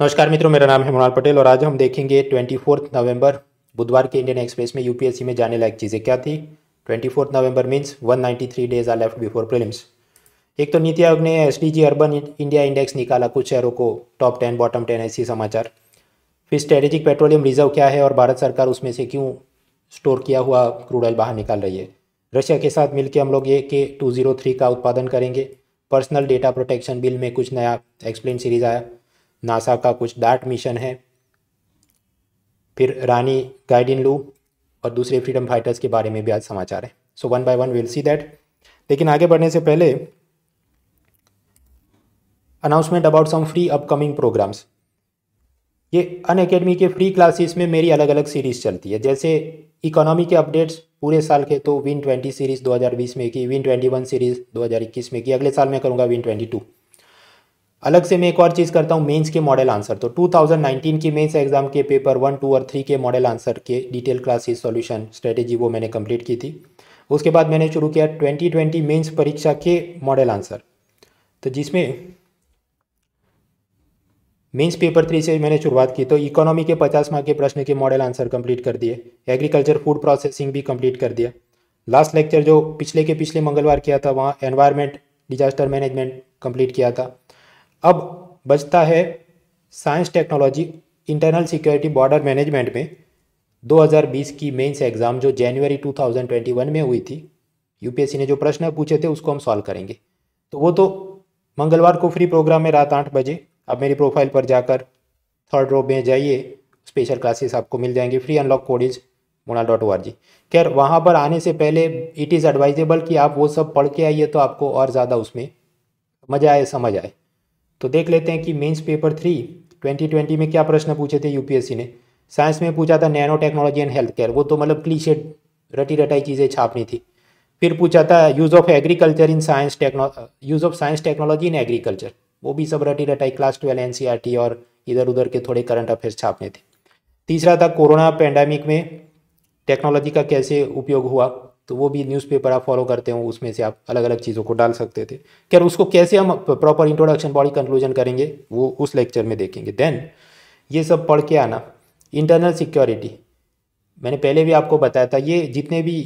नमस्कार मित्रों मेरा नाम है मोनाल पटेल और आज हम देखेंगे ट्वेंटी फोर्थ नवंबर बुधवार के इंडियन एक्सप्रेस में यूपीएससी में जाने लायक चीज़ें क्या थी twenty fourth November means one ninety three days are left before prelims एक तो नीति आयोग ने एस अर्बन इंडिया इंडेक्स निकाला कुछ शहरों को टॉप टेन बॉटम टेन ऐसी समाचार फिर स्ट्रेटेजिक पेट्रोलियम रिजर्व क्या है और भारत सरकार उसमें से क्यों स्टोर किया हुआ क्रूड ऑयल बाहर निकाल रही है रशिया के साथ मिलकर हम लोग ये के टू जीरो थ्री का उत्पादन करेंगे पर्सनल डेटा प्रोटेक्शन बिल में कुछ नया एक्सप्लेन सीरीज आया नासा का कुछ डार्ट मिशन है फिर रानी गाइडिन लू और दूसरे फ्रीडम फाइटर्स के बारे में भी आज समाचार है so one by one will see that लेकिन आगे बढ़ने से पहले announcement about some free upcoming programs ये अन अकेडमी के फ्री क्लासेस में मेरी अलग अलग सीरीज़ चलती है जैसे इकोनॉमी के अपडेट्स पूरे साल के तो विन ट्वेंटी सीरीज़ 2020 में की विन ट्वेंटी सीरीज़ 2021 में की अगले साल में करूँगा विन ट्वेंटी अलग से मैं एक और चीज़ करता हूँ मेंस के मॉडल आंसर तो 2019 की मेंस एग्जाम के पेपर वन टू और थ्री के मॉडल आंसर के डिटेल क्लासेस सॉल्यूशन स्ट्रेटेजी वो मैंने कंप्लीट की थी उसके बाद मैंने शुरू किया 2020 मेंस परीक्षा के मॉडल आंसर तो जिसमें मेंस पेपर थ्री से मैंने शुरुआत की तो इकोनॉमी के पचास मार्क के प्रश्न के मॉडल आंसर कंप्लीट कर दिए एग्रीकल्चर फूड प्रोसेसिंग भी कंप्लीट कर दिया लास्ट लेक्चर जो पिछले के पिछले मंगलवार किया था वहाँ एनवायरमेंट डिजास्टर मैनेजमेंट कंप्लीट किया था अब बचता है science technology internal security border management में 2020 की मेंस एग्ज़ाम जो जनवरी 2021 में हुई थी यूपीएससी ने जो प्रश्न पूछे थे उसको हम सॉल्व करेंगे तो वो तो मंगलवार को फ्री प्रोग्राम में रात आठ बजे आप मेरी प्रोफाइल पर जाकर थर्ड रो में जाइए स्पेशल क्लासेस आपको मिल जाएंगे free unlock code is Muna dot O R G खैर वहाँ पर आने से पहले इट इज़ एडवाइजेबल कि आप वो सब पढ़ के आइए तो आपको और ज़्यादा उसमें मज़ा आए समझ आए तो देख लेते हैं कि मेंस पेपर थ्री 2020 में क्या प्रश्न पूछे थे यूपीएससी ने साइंस में पूछा था nano technology and health care वो तो मतलब क्लीशे रटी रटाई चीज़ें छापनी थी फिर पूछा था use of agriculture in science techno use of science technology in agriculture वो भी सब रटी रटाई क्लास ट्वेल्व एन e और इधर उधर के थोड़े करंट अफेयर्स छापने थे तीसरा था कोरोना पैंडमिक में टेक्नोलॉजी का कैसे उपयोग हुआ तो वो भी न्यूज़पेपर आप फॉलो करते हो उसमें से आप अलग अलग चीज़ों को डाल सकते थे खैर उसको कैसे हम प्रॉपर इंट्रोडक्शन बॉडी कंक्लूजन करेंगे वो उस लेक्चर में देखेंगे देन ये सब पढ़ के आना इंटरनल सिक्योरिटी मैंने पहले भी आपको बताया था ये जितने भी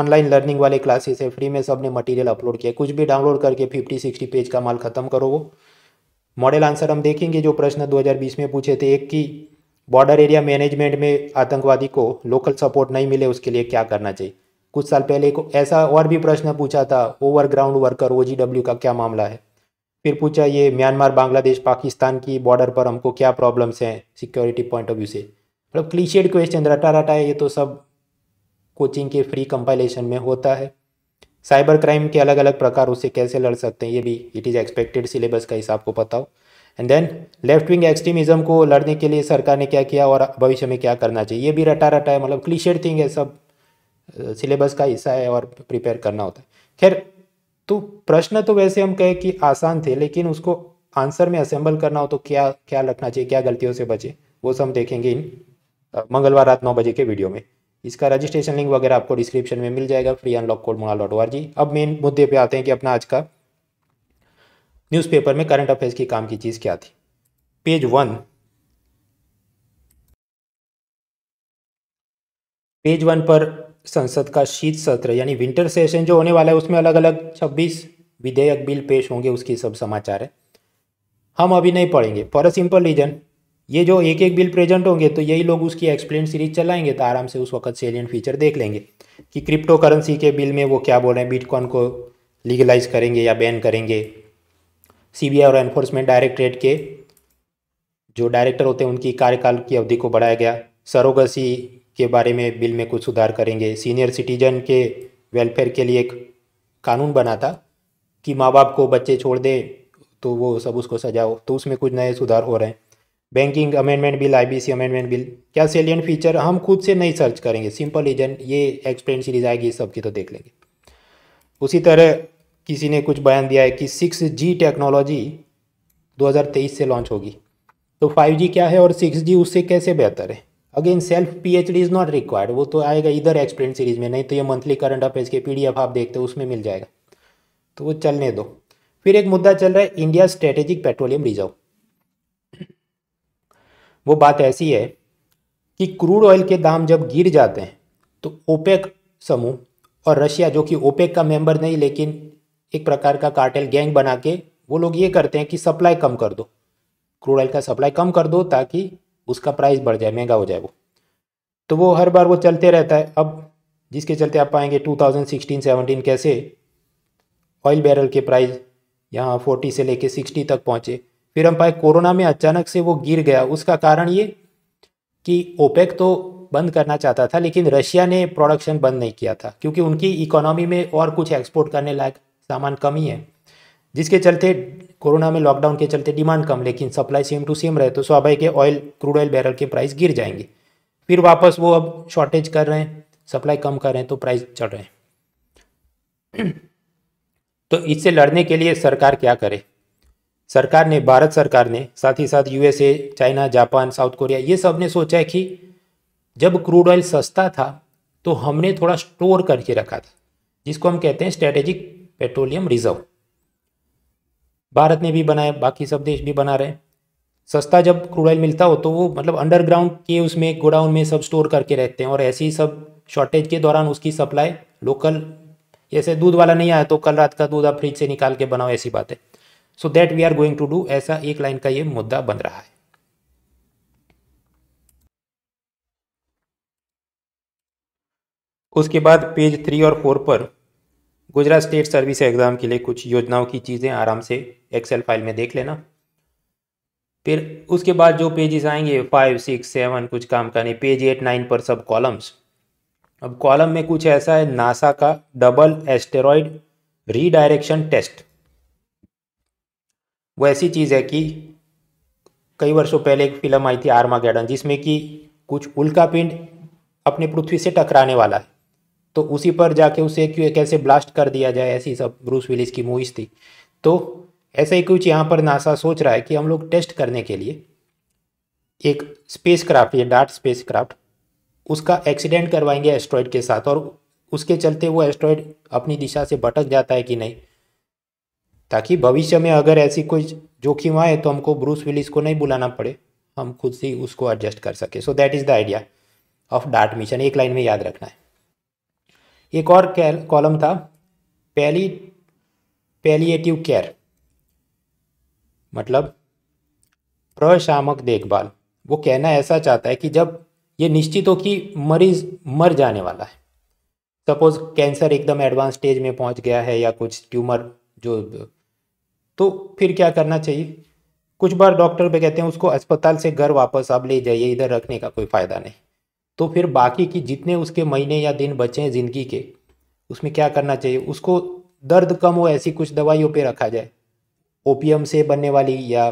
ऑनलाइन लर्निंग वाले क्लासेस है फ्री में सब ने मटेरियल अपलोड किया कुछ भी डाउनलोड करके फिफ्टी सिक्सटी पेज का माल ख़त्म करो वो मॉडल आंसर हम देखेंगे जो प्रश्न 2020 में पूछे थे एक कि बॉर्डर एरिया मैनेजमेंट में आतंकवादी को लोकल सपोर्ट नहीं मिले उसके लिए क्या करना चाहिए कुछ साल पहले एक ऐसा और भी प्रश्न पूछा था ओवरग्राउंड वर्कर ओ का क्या मामला है फिर पूछा ये म्यांमार बांग्लादेश पाकिस्तान की बॉर्डर पर हमको क्या प्रॉब्लम्स हैं सिक्योरिटी पॉइंट ऑफ व्यू से मतलब क्लीशेड क्वेश्चन रटा रटा है ये तो सब कोचिंग के फ्री कंपाइलेशन में होता है साइबर क्राइम के अलग अलग प्रकार उससे कैसे लड़ सकते हैं ये भी इट इज़ एक्सपेक्टेड सिलेबस का हिसाब को पता हो and then left wing extremism को लड़ने के लिए सरकार ने क्या किया और भविष्य में क्या करना चाहिए ये भी रटा रटा है मतलब क्लीशेड थिंग है सब सिलेबस का हिस्सा है और प्रिपेयर करना होता है खैर तो प्रश्न तो वैसे हम कहें कि आसान थे लेकिन उसको आंसर में असेंबल करना हो तो क्या क्या रखना चाहिए क्या गलतियों से बचे वो सब देखेंगे इन मंगलवार रात नौ बजे के वीडियो में इसका रजिस्ट्रेशन लिंक वगैरह आपको डिस्क्रिप्शन में मिल जाएगा free unlock code Moda dot O अब मेन मुद्दे पे आते हैं कि अपना आज का न्यूज़पेपर में करंट अफेयर्स की काम की चीज़ क्या थी पेज वन पेज वन पर संसद का शीत सत्र यानी विंटर सेशन जो होने वाला है उसमें अलग अलग छब्बीस विधेयक बिल पेश होंगे उसकी सब समाचार है हम अभी नहीं पढ़ेंगे फॉर अ सिंपल रीजन ये जो एक एक बिल प्रेजेंट होंगे तो यही लोग उसकी एक्सप्लेन सीरीज चलाएंगे तो आराम से उस वक्त सेलियन फीचर देख लेंगे कि क्रिप्टो करेंसी के बिल में वो क्या बोल रहे हैं बिटकॉइन को लीगलाइज करेंगे या बैन करेंगे सी और एनफोर्समेंट डायरेक्टरेट के जो डायरेक्टर होते हैं उनकी कार्यकाल की अवधि को बढ़ाया गया सरोगसी के बारे में बिल में कुछ सुधार करेंगे सीनियर सिटीजन के वेलफेयर के लिए एक कानून बना था कि माँ बाप को बच्चे छोड़ दे तो वो सब उसको सजाओ तो उसमें कुछ नए सुधार हो रहे हैं banking amendment bill IBC amendment bill क्या सेलियन फीचर हम खुद से नहीं सर्च करेंगे सिंपल रीजन ये एक्सप्लेन सीरीज आएगी सबकी तो देख लेंगे उसी तरह किसी ने कुछ बयान दिया है कि सिक्स जी टेक्नोलॉजी 2023 से लॉन्च होगी तो फाइव जी क्या है और सिक्स जी उससे कैसे बेहतर है again self PhD is not required वो तो आएगा इधर एक्सप्रेंट सीरीज में नहीं तो ये मंथली करंट अफेयर्स के पीडीएफ आप देखते हो उसमें मिल जाएगा तो वो चलने दो फिर एक मुद्दा चल रहा है इंडिया स्ट्रेटेजिक पेट्रोलियम रिजर्व वो बात ऐसी है कि क्रूड ऑयल के दाम जब गिर जाते हैं तो ओपेक समूह और रशिया जो कि ओपेक का मेंबर नहीं लेकिन एक प्रकार का कार्टेल गैंग बना के वो लोग ये करते हैं कि सप्लाई कम कर दो क्रूड ऑयल का सप्लाई कम कर दो ताकि उसका प्राइस बढ़ जाए महंगा हो जाए वो तो वो हर बार वो चलते रहता है अब जिसके चलते आप पाएंगे 2016 17 कैसे ऑयल बैरल के प्राइस यहाँ 40 से लेके 60 तक पहुँचे फिर हम पाए कोरोना में अचानक से वो गिर गया उसका कारण ये कि ओपेक तो बंद करना चाहता था लेकिन रशिया ने प्रोडक्शन बंद नहीं किया था क्योंकि उनकी इकोनॉमी में और कुछ एक्सपोर्ट करने लायक सामान कमी है जिसके चलते कोरोना में लॉकडाउन के चलते डिमांड कम लेकिन सप्लाई सेम टू सेम रहे तो स्वाभाविक है ऑयल क्रूड ऑयल बैरल के प्राइस गिर जाएंगे फिर वापस वो अब शॉर्टेज कर रहे हैं सप्लाई कम कर रहे हैं तो प्राइस चढ़ रहे हैं तो इससे लड़ने के लिए सरकार क्या करे सरकार ने भारत सरकार ने साथ ही साथ USA China Japan South Korea ये सब ने सोचा है कि जब क्रूड ऑयल सस्ता था तो हमने थोड़ा स्टोर करके रखा था जिसको हम कहते हैं स्ट्रेटेजिक पेट्रोलियम रिजर्व भारत ने भी बनाया बाकी सब देश भी बना रहे सस्ता जब क्रूड ऑयल मिलता हो तो वो मतलब अंडरग्राउंड के उसमें गोडाउन में सब स्टोर करके रहते हैं और ऐसे ही सब शॉर्टेज के दौरान उसकी सप्लाई लोकल जैसे दूध वाला नहीं आया तो कल रात का दूध आप फ्रिज से निकाल के बनाओ ऐसी बात है so that we are going to do ऐसा एक लाइन का ये मुद्दा बन रहा है उसके बाद पेज थ्री और फोर पर गुजरात स्टेट सर्विस एग्ज़ाम के लिए कुछ योजनाओं की चीज़ें आराम से एक्सेल फाइल में देख लेना फिर उसके बाद जो पेजेस आएंगे फाइव सिक्स सेवन कुछ काम का नहीं पेज एट नाइन पर सब कॉलम्स अब कॉलम में कुछ ऐसा है नासा का डबल एस्टेरॉयड रीडायरेक्शन टेस्ट वो ऐसी चीज़ है कि कई वर्षों पहले एक फिल्म आई थी आर्मा गैडन जिसमें कि कुछ उल्का पिंड अपने पृथ्वी से टकराने वाला है तो उसी पर जाके उसे कैसे ब्लास्ट कर दिया जाए ऐसी सब ब्रूस विलिस की मूवीज़ थी तो ऐसा ही कुछ यहाँ पर नासा सोच रहा है कि हम लोग टेस्ट करने के लिए एक स्पेस क्राफ्ट या डार्ट स्पेस क्राफ्ट उसका एक्सीडेंट करवाएंगे एस्ट्रॉयड के साथ और उसके चलते वो एस्ट्रॉयड अपनी दिशा से भटक जाता है कि नहीं ताकि भविष्य में अगर ऐसी कोई जोखिम आए तो हमको ब्रूस विलिस को नहीं बुलाना पड़े हम खुद से उसको एडजस्ट कर सके so that is the idea of DART mission एक लाइन में याद रखना है एक और कॉलम था पहली पैलिएटिव केयर मतलब प्रशामक देखभाल वो कहना ऐसा चाहता है कि जब ये निश्चित हो कि मरीज मर जाने वाला है सपोज कैंसर एकदम एडवांस स्टेज में पहुंच गया है या कुछ ट्यूमर जो तो फिर क्या करना चाहिए कुछ बार डॉक्टर भी कहते हैं उसको अस्पताल से घर वापस आप ले जाइए इधर रखने का कोई फ़ायदा नहीं तो फिर बाकी की जितने उसके महीने या दिन बचे हैं ज़िंदगी के उसमें क्या करना चाहिए उसको दर्द कम हो ऐसी कुछ दवाइयों पे रखा जाए ओपियम से बनने वाली या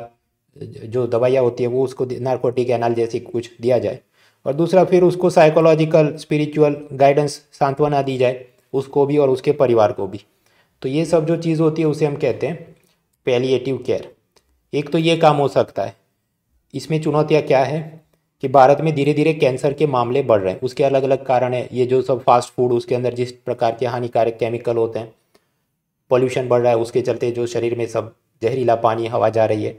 जो दवाइयाँ होती है वो उसको नार्कोटिक एनाल जैसी कुछ दिया जाए और दूसरा फिर उसको साइकोलॉजिकल स्पिरिचुअल गाइडेंस सांत्वना दी जाए उसको भी और उसके परिवार को भी तो ये सब जो चीज़ होती है उसे हम कहते हैं पैलिएटिव केयर एक तो ये काम हो सकता है इसमें चुनौतियाँ क्या है कि भारत में धीरे धीरे कैंसर के मामले बढ़ रहे हैं उसके अलग अलग कारण है ये जो सब फास्ट फूड उसके अंदर जिस प्रकार के हानिकारक केमिकल होते हैं पॉल्यूशन बढ़ रहा है उसके चलते जो शरीर में सब जहरीला पानी हवा जा रही है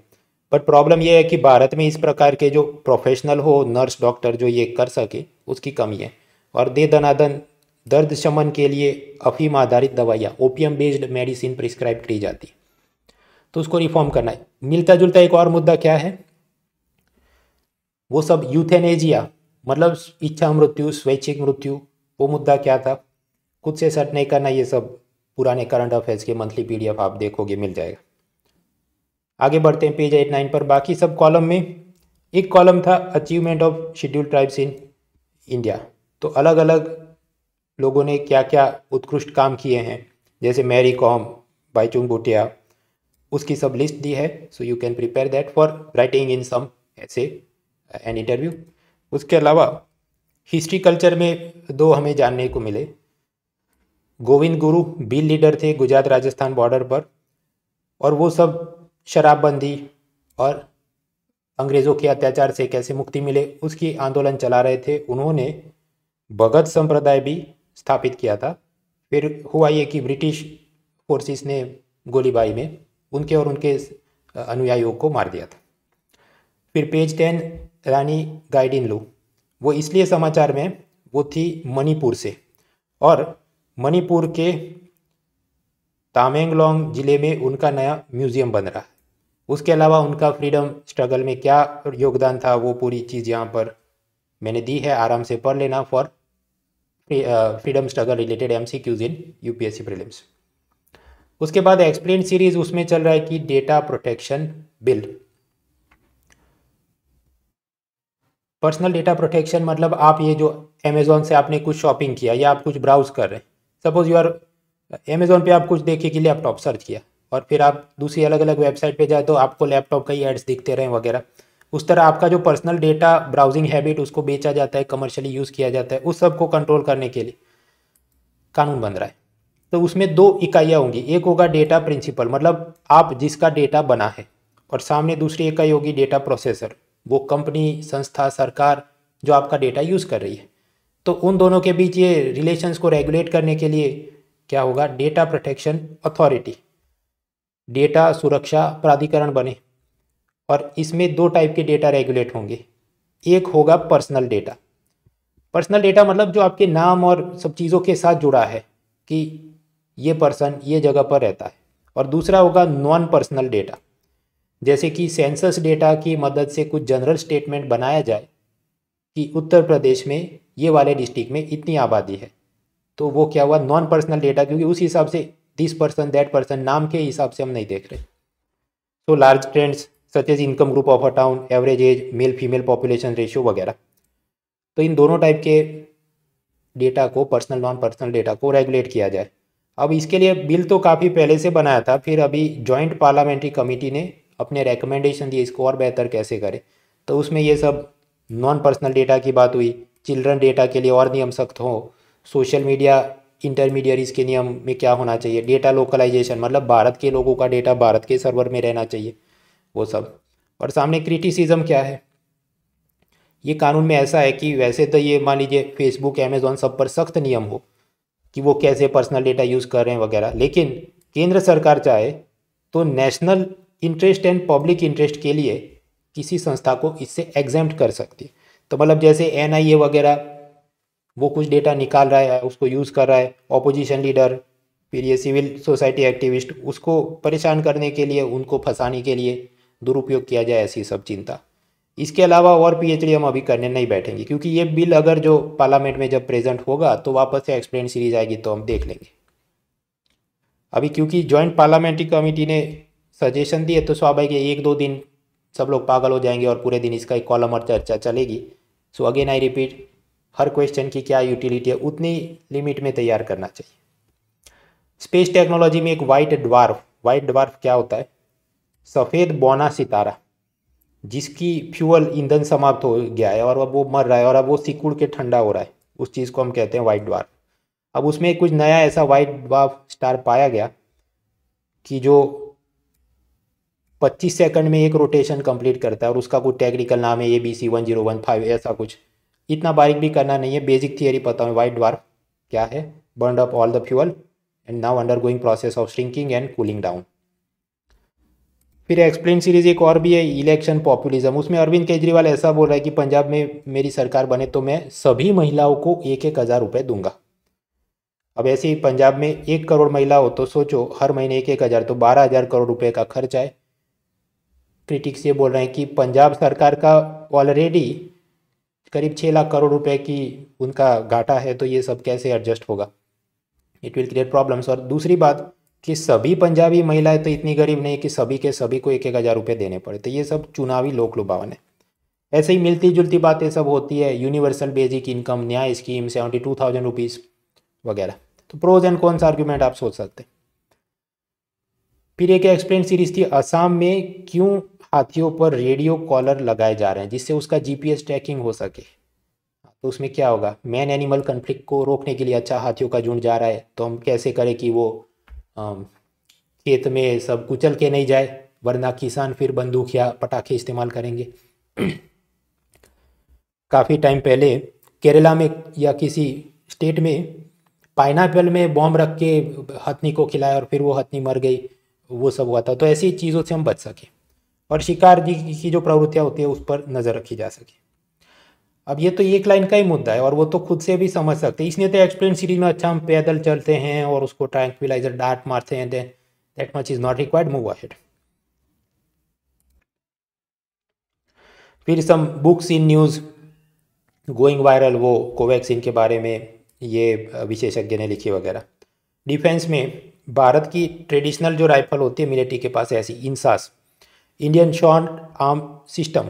बट प्रॉब्लम यह है कि भारत में इस प्रकार के जो प्रोफेशनल हो नर्स डॉक्टर जो ये कर सके उसकी कमी है और दे दनादन दर्द शमन के लिए अफीम आधारित दवाइयाँ ओपीएम बेस्ड मेडिसिन प्रिस्क्राइब की जाती है तो उसको रिफॉर्म करना है मिलता जुलता एक और मुद्दा क्या है वो सब यूथेनेजिया मतलब इच्छा मृत्यु स्वैच्छिक मृत्यु वो मुद्दा क्या था खुद से सेट नहीं करना ये सब पुराने करंट अफेयर्स के मंथली पीडीएफ आप देखोगे मिल जाएगा आगे बढ़ते हैं पेज एट नाइन पर बाकी सब कॉलम में एक कॉलम था achievement of schedule tribes in India तो अलग अलग लोगों ने क्या क्या उत्कृष्ट काम किए हैं जैसे मैरी कॉम बाईचुंग भुटिया उसकी सब लिस्ट दी है so you can prepare that for writing in some ऐसे एन इंटरव्यू उसके अलावा हिस्ट्री कल्चर में दो हमें जानने को मिले गोविंद गुरु बिल लीडर थे गुजरात राजस्थान बॉर्डर पर और वो सब शराबबंदी और अंग्रेज़ों के अत्याचार से कैसे मुक्ति मिले उसकी आंदोलन चला रहे थे उन्होंने भगत संप्रदाय भी स्थापित किया था फिर हुआ ये कि ब्रिटिश फोर्सेस ने गोलीबारी में उनके और उनके अनुयायियों को मार दिया था फिर पेज टेन रानी गाइडिन लू वो इसलिए समाचार में वो थी मणिपुर से और मणिपुर के तामेंगलोंग जिले में उनका नया म्यूज़ियम बन रहा है उसके अलावा उनका फ्रीडम स्ट्रगल में क्या योगदान था वो पूरी चीज़ यहाँ पर मैंने दी है आराम से पढ़ लेना for freedom struggle related M C Qs in U P S C prelims उसके बाद एक्सप्लेन सीरीज उसमें चल रहा है कि data protection bill personal data protection मतलब आप ये जो अमेजोन से आपने कुछ शॉपिंग किया या आप कुछ ब्राउज कर रहे हैं सपोज यू आर अमेजोन पे आप कुछ देखे कि लैपटॉप सर्च किया और फिर आप दूसरी अलग अलग वेबसाइट पे जाए तो आपको लैपटॉप का ही एड्स दिखते रहें वगैरह उस तरह आपका जो पर्सनल डेटा ब्राउजिंग हैबिट उसको बेचा जाता है कमर्शियली यूज़ किया जाता है उस सब को कंट्रोल करने के लिए कानून बन रहा है तो उसमें दो इकाइयाँ होंगी एक होगा डेटा प्रिंसिपल मतलब आप जिसका डेटा बना है और सामने दूसरी इकाई होगी डेटा प्रोसेसर वो कंपनी संस्था सरकार जो आपका डेटा यूज़ कर रही है तो उन दोनों के बीच ये रिलेशंस को रेगुलेट करने के लिए क्या होगा डेटा प्रोटेक्शन अथॉरिटी डेटा सुरक्षा प्राधिकरण बने और इसमें दो टाइप के डेटा रेगुलेट होंगे एक होगा पर्सनल डेटा पर्सनल डेटा मतलब जो आपके नाम और सब चीज़ों के साथ जुड़ा है कि ये पर्सन ये जगह पर रहता है और दूसरा होगा नॉन पर्सनल डेटा जैसे कि सेंसस डेटा की मदद से कुछ जनरल स्टेटमेंट बनाया जाए कि उत्तर प्रदेश में ये वाले डिस्ट्रिक्ट में इतनी आबादी है तो वो क्या हुआ नॉन पर्सनल डेटा क्योंकि उस हिसाब से दिस पर्सन दैट पर्सन नाम के हिसाब से हम नहीं देख रहे so large trends such as income group of a town average age male female population ratio वगैरह तो इन दोनों टाइप के डेटा को पर्सनल नॉन पर्सनल डेटा को रेगुलेट किया जाए अब इसके लिए बिल तो काफ़ी पहले से बनाया था फिर अभी जॉइंट पार्लियामेंट्री कमेटी ने अपने रेकमेंडेशन दिए इसको और बेहतर कैसे करें तो उसमें ये सब नॉन पर्सनल डेटा की बात हुई चिल्ड्रन डेटा के लिए और नियम सख्त हो सोशल मीडिया इंटरमीडियरीज़ के नियम में क्या होना चाहिए डेटा लोकलाइजेशन मतलब भारत के लोगों का डेटा भारत के सर्वर में रहना चाहिए वो सब और सामने क्रिटिसिज्म क्या है ये कानून में ऐसा है कि वैसे तो ये मान लीजिए फेसबुक अमेज़ोन सब पर सख्त नियम हो कि वो कैसे पर्सनल डेटा यूज़ कर रहे हैं वगैरह लेकिन केंद्र सरकार चाहे तो national interest and public interest के लिए किसी संस्था को इससे एग्जेम्प्ट कर सकती है तो मतलब जैसे एन वगैरह वो कुछ डेटा निकाल रहा है उसको यूज़ कर रहा है ऑपोजिशन लीडर फिर ये सिविल सोसाइटी एक्टिविस्ट उसको परेशान करने के लिए उनको फंसाने के लिए दुरुपयोग किया जाए ऐसी सब चिंता इसके अलावा और पीएचडी हम अभी करने नहीं बैठेंगे क्योंकि ये बिल अगर जो पार्लियामेंट में जब प्रेजेंट होगा तो वापस से एक्सप्लेन सीरीज आएगी तो हम देख लेंगे अभी क्योंकि ज्वाइंट पार्लियामेंट्री कमेटी ने सजेशन दिए तो स्वाभाविक है एक दो दिन सब लोग पागल हो जाएंगे और पूरे दिन इसका एक कॉलम और चर्चा चलेगी सो अगेन आई रिपीट हर क्वेश्चन की क्या यूटिलिटी है उतनी लिमिट में तैयार करना चाहिए स्पेस टेक्नोलॉजी में एक वाइट ड्वार्फ वाइट ड्वार्फ क्या होता है सफ़ेद बोना सितारा जिसकी फ्यूअल ईंधन समाप्त हो गया है और अब वो मर रहा है और अब वो सिकुड़ के ठंडा हो रहा है उस चीज़ को हम कहते हैं वाइट ड्वार्फ अब उसमें कुछ नया ऐसा वाइट ड्वार्फ स्टार पाया गया कि जो 25 सेकंड में एक रोटेशन कंप्लीट करता है और उसका कुछ टेक्निकल नाम है A B C one zero one five ऐसा कुछ इतना बारीक भी करना नहीं है बेसिक थियरी पता है वाइट ड्वार्फ क्या है burn up all the fuel and now undergoing process of shrinking and cooling down फिर एक्सप्लेन सीरीज एक और भी है इलेक्शन पॉपुलिज्म उसमें अरविंद केजरीवाल ऐसा बोल रहा है कि पंजाब में मेरी सरकार बने तो मैं सभी महिलाओं को एक एक हज़ार रुपये दूंगा अब ऐसे ही पंजाब में एक करोड़ महिला हो तो सोचो हर महीने एक एक हज़ार तो बारह हज़ार करोड़ रुपये का खर्च आए क्रिटिक्स ये बोल रहे हैं कि पंजाब सरकार का ऑलरेडी करीब छः लाख करोड़ रुपए की उनका घाटा है तो ये सब कैसे एडजस्ट होगा इट विल क्रिएट प्रॉब्लम्स और दूसरी बात कि सभी पंजाबी महिलाएं तो इतनी गरीब नहीं कि सभी के सभी को एक एक हज़ार रुपये देने पड़े तो ये सब चुनावी लोक लुभावन है ऐसे ही मिलती जुलती बातें सब होती है universal basic income Nyay scheme seventy two thousand rupees वगैरह तो प्रोज एंड कौन सा आर्ग्यूमेंट आप सोच सकते हैं फिर एक एक्सप्लेन सीरीज थी असम में क्यों हाथियों पर रेडियो कॉलर लगाए जा रहे हैं जिससे उसका जीपीएस ट्रैकिंग हो सके तो उसमें क्या होगा मैन एनिमल कन्फ्लिक्ट को रोकने के लिए अच्छा हाथियों का झुंड जा रहा है तो हम कैसे करें कि वो खेत में सब कुचल के नहीं जाए वरना किसान फिर बंदूक या पटाखे इस्तेमाल करेंगे काफ़ी टाइम पहले केरला में या किसी स्टेट में पाइनएप्पल में बॉम्ब रख के हथनी को खिलाया और फिर वो हथनी मर गई वो सब हुआ था तो ऐसी चीज़ों से हम बच सकें और शिकार जी की जो प्रवृत्तियाँ होती है उस पर नज़र रखी जा सके अब ये तो एक लाइन का ही मुद्दा है और वो तो खुद से भी समझ सकते हैं इसलिए तो एक्सप्लेन सीरीज में अच्छा हम पैदल चलते हैं और उसको ट्रैंक्विलाइजर डांट मारते हैं then that much is not required move ahead फिर some books in news going viral वो कोवैक्सीन के बारे में ये विशेषज्ञ ने लिखी वगैरह डिफेंस में भारत की ट्रेडिशनल जो राइफल होती है मिलिट्री के पास ऐसी INSAS Indian short arm system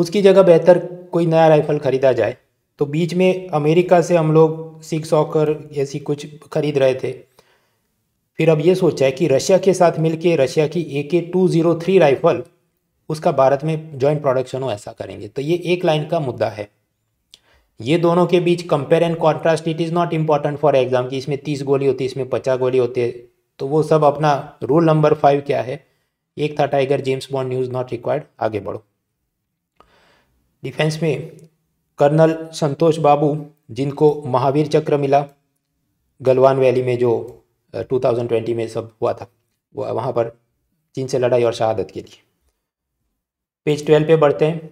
उसकी जगह बेहतर कोई नया राइफल ख़रीदा जाए तो बीच में अमेरिका से हम लोग सिक्स ऑकर ऐसी कुछ खरीद रहे थे फिर अब ये सोचा है कि रशिया के साथ मिलके रशिया की ए के टू ज़ीरो थ्री राइफल उसका भारत में जॉइंट प्रोडक्शन हो ऐसा करेंगे तो ये एक लाइन का मुद्दा है ये दोनों के बीच compare and contrast it is not important for exam कि इसमें तीस गोली होती है इसमें पचास गोली होती है तो वो सब अपना रूल नंबर फाइव क्या है Ek Tha Tiger James Bond news not required आगे बढ़ो डिफेंस में कर्नल संतोष बाबू जिनको महावीर चक्र मिला गलवान वैली में जो 2020 में सब हुआ था वहाँ पर चीन से लड़ाई और शहादत के लिए पेज ट्वेल्व पे बढ़ते हैं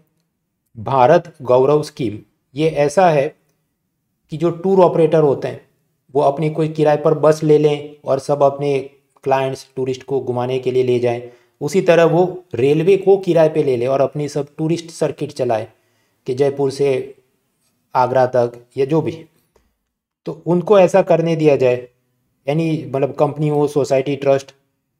भारत गौरव स्कीम ये ऐसा है कि जो टूर ऑपरेटर होते हैं वो अपनी कोई किराए पर बस ले लें और सब अपने क्लाइंट्स टूरिस्ट को घुमाने के लिए ले जाएं उसी तरह वो रेलवे को किराए पे ले ले और अपनी सब टूरिस्ट सर्किट चलाए कि जयपुर से आगरा तक या जो भी तो उनको ऐसा करने दिया जाए यानी मतलब कंपनी हो सोसाइटी ट्रस्ट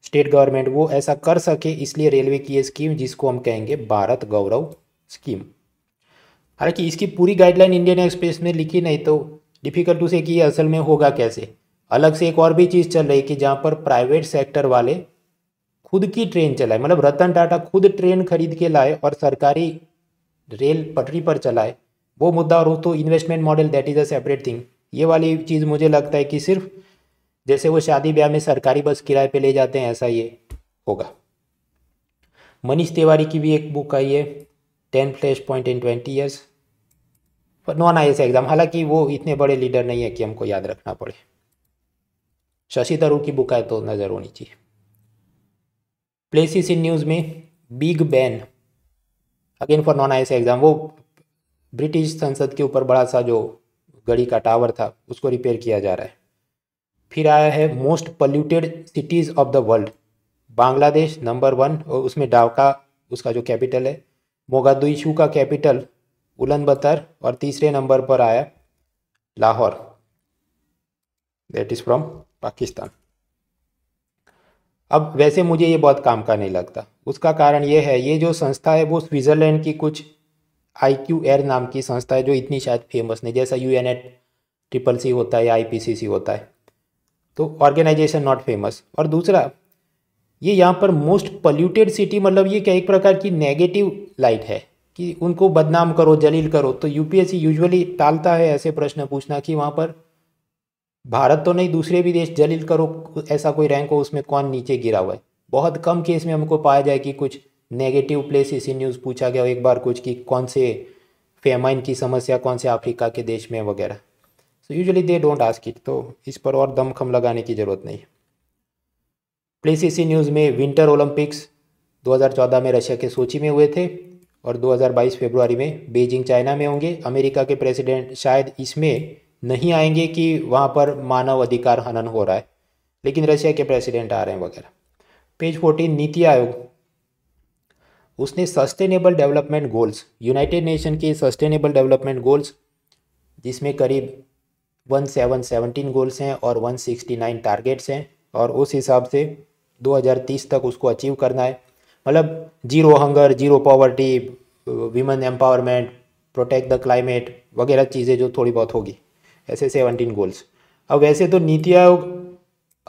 स्टेट गवर्नमेंट वो ऐसा कर सके इसलिए रेलवे की ये स्कीम जिसको हम कहेंगे भारत गौरव स्कीम हालांकि इसकी पूरी गाइडलाइन इंडियन एक्सप्रेस में लिखी नहीं तो डिफ़िकल्ट टू से कि असल में होगा कैसे अलग से एक और भी चीज़ चल रही कि जहाँ पर प्राइवेट सेक्टर वाले खुद की ट्रेन चलाए मतलब रतन टाटा खुद ट्रेन खरीद के लाए और सरकारी रेल पटरी पर चलाए वो मुद्दा और तो investment model that is a separate thing ये वाली चीज़ मुझे लगता है कि सिर्फ जैसे वो शादी ब्याह में सरकारी बस किराए पे ले जाते हैं ऐसा ये होगा मनीष तिवारी की भी एक बुक आई है ten flash point in twenty years non I S exam हालांकि वो इतने बड़े लीडर नहीं है कि हमको याद रखना पड़े शशि थरूर की बुक आए तो नज़र होनी चाहिए प्लेसिस इन न्यूज़ में Big Ben again for non I exam वो ब्रिटिश संसद के ऊपर बड़ा सा जो गड़ी का टावर था उसको रिपेयर किया जा रहा है फिर आया है most polluted cities of the world Bangladesh number one और उसमें डाका उसका जो कैपिटल है मोगादुशू का कैपिटल उलन बतर और तीसरे नंबर पर आया Lahore that is from Pakistan अब वैसे मुझे ये बहुत काम का नहीं लगता उसका कारण ये है ये जो संस्था है वो स्विट्ज़रलैंड की कुछ आई क्यू एयर नाम की संस्था है जो इतनी शायद फेमस नहीं जैसा U N eight triple C होता है या आई पी सी सी होता है तो ऑर्गेनाइजेशन नॉट फेमस और दूसरा ये यहाँ पर मोस्ट पल्यूटेड सिटी मतलब ये क्या एक प्रकार की नेगेटिव लाइट है कि उनको बदनाम करो जलील करो तो U P S C usually टालता है ऐसे प्रश्न पूछना कि वहाँ पर भारत तो नहीं दूसरे भी देश जलील करो ऐसा कोई रैंक हो उसमें कौन नीचे गिरा हुआ है बहुत कम केस में हमको पाया जाए कि कुछ नेगेटिव प्लेस इसी न्यूज़ पूछा गया एक बार कुछ कि कौन से फेमाइन की समस्या कौन से अफ्रीका के देश में वगैरह so usually they don't ask it तो इस पर और दमखम लगाने की ज़रूरत नहीं प्लेस इसी न्यूज़ में विंटर ओलंपिक्स 2014 में रशिया के सोची में हुए थे और 2022 फरवरी में बीजिंग चाइना में होंगे अमेरिका के प्रेसिडेंट शायद इसमें नहीं आएंगे कि वहाँ पर मानव अधिकार हनन हो रहा है लेकिन रशिया के प्रेसिडेंट आ रहे हैं वगैरह पेज फोर्टीन नीति आयोग उसने sustainable development goals United Nation के सस्टेनेबल डेवलपमेंट गोल्स जिसमें करीब वन सेवन सेवनटीन गोल्स हैं और वन सिक्सटी नाइन टारगेट्स हैं और उस हिसाब से दो हजार तीस तक उसको अचीव करना है मतलब zero hunger zero poverty women empowerment protect the climate वगैरह चीज़ें जो थोड़ी बहुत होगी ऐसे सेवनटीन गोल्स अब वैसे तो नीति आयोग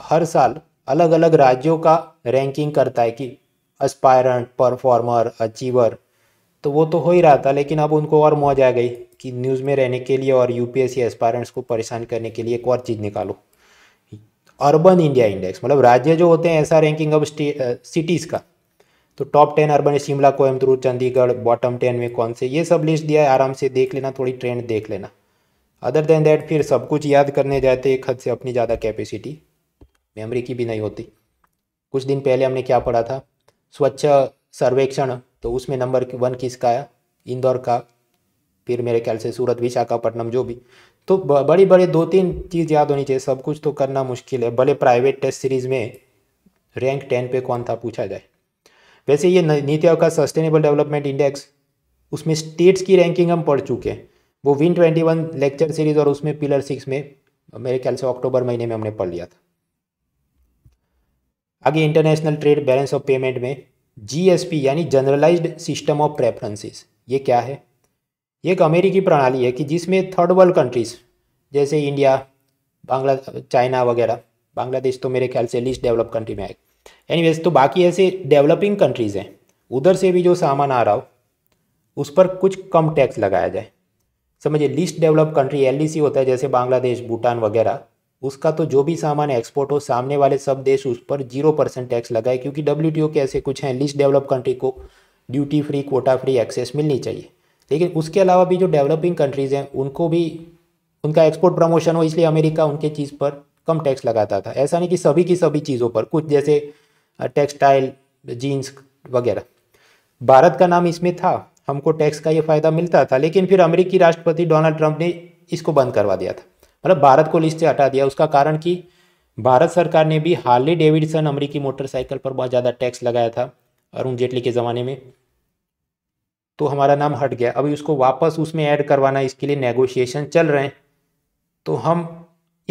हर साल अलग अलग राज्यों का रैंकिंग करता है कि अस्पायरेंट परफॉर्मर अचीवर तो वो तो हो ही रहा था लेकिन अब उनको और मौज आ गई कि न्यूज़ में रहने के लिए और यूपीएससी एस्पायरेंट्स को परेशान करने के लिए एक और चीज़ निकालो अर्बन इंडिया इंडेक्स मतलब राज्य जो होते हैं ऐसा रैंकिंग अब सिटीज़ का तो top ten urban Shimla Coimbatore Chandigarh bottom ten में कौन से ये सब लिस्ट दिया है आराम से देख लेना थोड़ी ट्रेंड देख लेना अदर देन दैट फिर सब कुछ याद करने जाते एक हद से अपनी ज़्यादा कैपेसिटी मेमोरी की भी नहीं होती कुछ दिन पहले हमने क्या पढ़ा था स्वच्छ सर्वेक्षण तो उसमें नंबर वन किसका आया इंदौर का फिर मेरे ख्याल से सूरत विशाखापट्टनम जो भी तो बड़ी बड़ी दो तीन चीज़ याद होनी चाहिए सब कुछ तो करना मुश्किल है भले प्राइवेट टेस्ट सीरीज़ में रैंक टेन पे कौन था पूछा जाए वैसे ये नीति आयोग का सस्टेनेबल डेवलपमेंट इंडेक्स उसमें स्टेट्स की रैंकिंग हम पढ़ चुके हैं वो win twenty one lecture series और उसमें पिलर सिक्स में मेरे ख्याल से अक्टूबर महीने में हमने पढ़ लिया था आगे international trade balance of payment में जीएसपी यानी जनरलाइज्ड सिस्टम ऑफ प्रेफरेंसेस ये क्या है ये एक अमेरिकी प्रणाली है कि जिसमें थर्ड वर्ल्ड कंट्रीज जैसे इंडिया बांग्ला चाइना वगैरह बांग्लादेश तो मेरे ख्याल से लीस्ट डेवलप कंट्री में आएगा एनी तो बाकी ऐसे डेवलपिंग कंट्रीज़ हैं उधर से भी जो सामान आ रहा हो उस पर कुछ कम टैक्स लगाया जाए समझिए लिस्ट डेवलप कंट्री एल होता है जैसे बांग्लादेश भूटान वगैरह उसका तो जो भी सामान एक्सपोर्ट हो सामने वाले सब देश उस पर जीरो परसेंट टैक्स लगाए क्योंकि डब्ल्यू के ऐसे कुछ हैं लिस्ट डेवलप कंट्री को duty free quota free access मिलनी चाहिए लेकिन उसके अलावा भी जो डेवलपिंग कंट्रीज़ हैं उनको भी उनका एक्सपोर्ट प्रमोशन हो इसलिए अमेरिका उनके चीज़ पर कम टैक्स लगाता था ऐसा नहीं कि सभी की सभी चीज़ों पर कुछ जैसे टेक्सटाइल जीन्स वगैरह भारत का नाम इसमें था हमको टैक्स का ये फ़ायदा मिलता था लेकिन फिर अमेरिकी राष्ट्रपति डोनाल्ड ट्रंप ने इसको बंद करवा दिया था मतलब भारत को लिस्ट से हटा दिया उसका कारण कि भारत सरकार ने भी हार्ली डेविडसन अमेरिकी मोटरसाइकिल पर बहुत ज़्यादा टैक्स लगाया था अरुण जेटली के ज़माने में तो हमारा नाम हट गया अभी उसको वापस उसमें ऐड करवाना इसके लिए नेगोशिएशन चल रहे हैं तो हम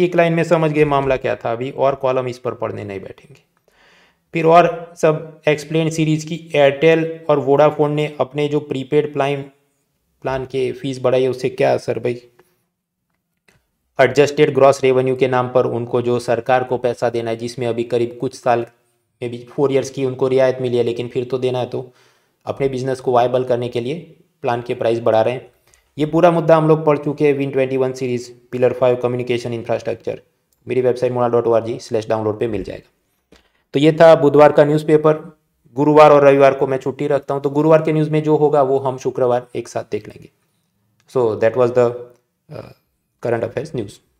एक लाइन में समझ गए मामला क्या था अभी और कॉलम इस पर पढ़ने नहीं बैठेंगे फिर और सब एक्सप्लेन सीरीज़ की एयरटेल और वोडाफोन ने अपने जो प्रीपेड प्लान प्लान के फीस बढ़ाई है उससे क्या असर भाई एडजस्टेड ग्रॉस रेवेन्यू के नाम पर उनको जो सरकार को पैसा देना है जिसमें अभी करीब कुछ साल में भी फोर ईयर्स की उनको रियायत मिली है लेकिन फिर तो देना है तो अपने बिजनेस को वायबल करने के लिए प्लान के प्राइस बढ़ा रहे हैं ये पूरा मुद्दा हम लोग पढ़ चुके हैं win twenty one series pillar five communication infrastructure मेरी वेबसाइट मोड़ा dot O R G slash download पर मिल जाएगा तो ये था बुधवार का न्यूज़पेपर गुरुवार और रविवार को मैं छुट्टी रखता हूँ तो गुरुवार के न्यूज़ में जो होगा वो हम शुक्रवार एक साथ देख लेंगे so that was the current affairs news